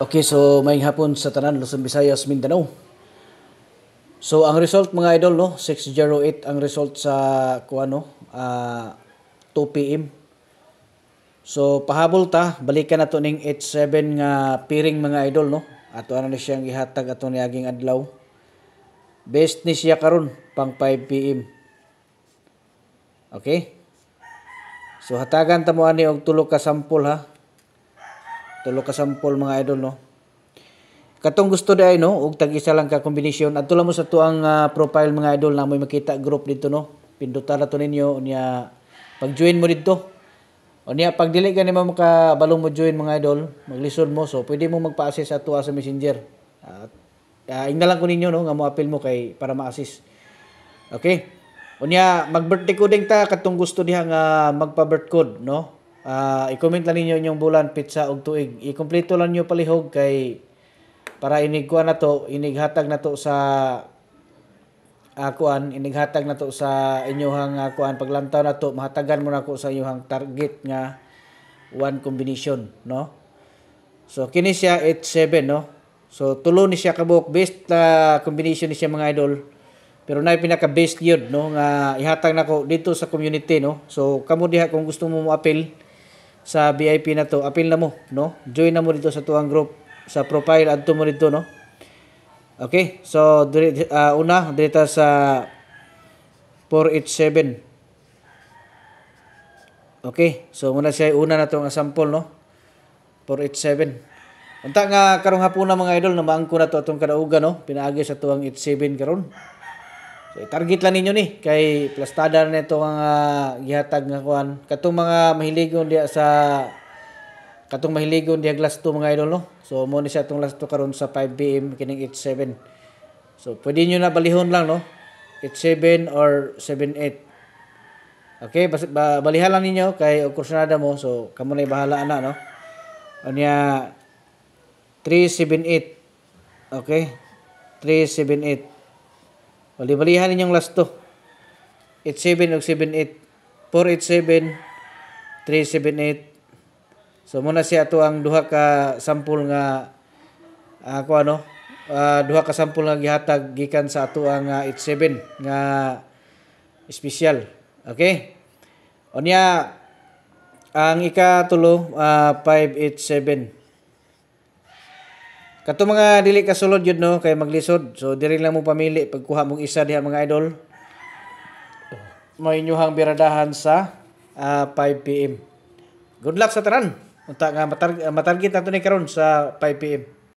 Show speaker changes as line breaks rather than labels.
Okay, so maying hapon sa tanan Luzon, Visayas, Mindanao. So ang result mga idol no, 608 ang result sa kuano, uh, ah, 2 PM. So pahabol ta, balikan nato ning 87 nga piring mga idol no. Ato ano ni siyang ihatag ato ni aging adlaw. Best ni siya karon pang 5 PM. Okay? So hatagan ta mo ani og tulo ka sample ha tulo ka sample mga idol no katong gusto dai no og tag isa lang ka kombinasyon adto lang mo sa tuang uh, profile mga idol na moy makita group dito no pindutan na to ninyo unya pag join mo dito unya pag dili ka nimo makabalong mo join mga idol maglisod mo so pwede mo magpa-assist sa tuwa sa messenger at uh, ah, ingna lang ko ninyo no nga mo apil mo kay para ma-assist okay unya mag-birthday coding ta katong gusto diha nga magpa-birth code no Uh, i-comment lang ninyo inyong bulan, pizza og tuig. I-kompleto lang niyo palihog kay para inigkuan na to, inighatag na to sa uh, inighatag na to sa inyohang uh, ah, kuan paglantaw na to, mahatagan mo na ko sa inyohang target nga one combination, no? So kini siya 87, no? So tulo ni siya kabuk based uh, combination ni siya mga idol. Pero na pinaka-based yun, no? Nga ihatag nako dito sa community, no? So, kamo diha kung gusto mo mo-appeal, sa VIP na to, apil na mo, no? Join na mo dito sa tuang group, sa profile adto mo dito, no? Okay, so dire, uh, ah, una direta sa 487. Okay, so muna siya una na tong sample, no? 487. Unta nga karong hapon na mga idol na maangko na to atong kadauga, no? Pinaagi sa tuang 87 karon. So, target lang ninyo ni kay plastada nito ang uh, gihatag nga kuan. Katong mga mahiligon diya sa katong mahiligon diya glass 2 mga idol no. So mo ni siya tong last 2 karon sa 5 PM kining 87. So pwede niyo na balihon lang no. 87 or 78. Okay, bas, ba, balihan lang ninyo kay okursunada mo. So kamo na bahala ana no. Anya 378. Okay. 378. O, libalihan ninyong last to. 87 o 78. 487, 378. So, muna siya ato ang duha ka sample nga ako ah, uh, ano, uh, ah, duha ka sample nga gihatag gikan sa ato ang uh, ah, 87 nga special. Okay? O niya, ang ikatulo, uh, 587. Kato mga dili ka sulod yun no, kay maglisod. So diri lang mo pamili pagkuha mong isa diha mga idol. May inyuhang biradahan sa uh, 5 PM. Good luck sa tanan. Unta nga matar matarget nato ni karon sa 5 PM.